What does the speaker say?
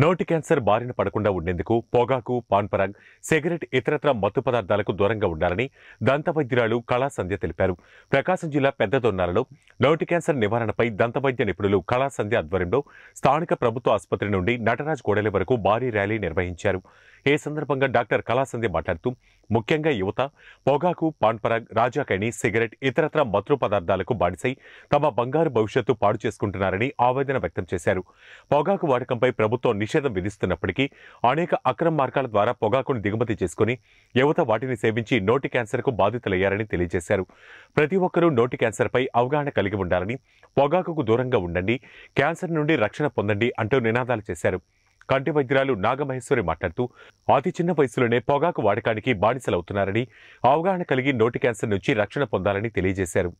నోటి క్యాన్సర్ బారిన పడకుండా ఉండేందుకు పొగాకు పాన్పరాగ్ సిగరెట్ ఇతరత్ర మత్తు పదార్థాలకు దూరంగా ఉండాలని దంతవైద్యురాలు కళా సంధ్య తెలిపారు ప్రకాశం జిల్లా పెద్దదొన్నాలలో నోటి క్యాన్సర్ నివారణపై దంతవైద్య నిపుణులు కళా ఆధ్వర్యంలో స్థానిక ప్రభుత్వ ఆసుపత్రి నుండి నటరాజ్ గోడలి వరకు భారీ ర్యాలీ నిర్వహించారు ఈ సందర్భంగా డాక్టర్ కళాసంధి మాట్లాడుతూ ముఖ్యంగా యువత పొగాకు పాన్పరాగ్ రాజాకణి సిగరెట్ ఇతరత్ర మత్రు పదార్థాలకు బాడిసై తమ బంగారు భవిష్యత్తు పాడు చేసుకుంటున్నారని ఆవేదన వ్యక్తం చేశారు పొగాకు వాడకంపై ప్రభుత్వం నిషేధం విధిస్తున్నప్పటికీ అనేక అక్రమ మార్గాల ద్వారా పొగాకును దిగుమతి చేసుకుని యువత వాటిని సేవించి నోటి క్యాన్సర్కు బాధితులయ్యారని తెలియజేశారు ప్రతి ఒక్కరూ నోటి క్యాన్సర్పై అవగాహన కలిగి ఉండాలని పొగాకుకు దూరంగా ఉండండి క్యాన్సర్ నుండి రక్షణ పొందండి అంటూ నినాదాలు చేశారు కంటి వైద్యురాలు నాగమహేశ్వరి మాట్లాడుతూ అతి చిన్న వయసులోనే పొగాకు వాడకానికి బానిసలవుతున్నారని అవగాహన కలిగి నోటి క్యాన్సర్ నుంచి రక్షణ పొందాలని తెలియజేశారు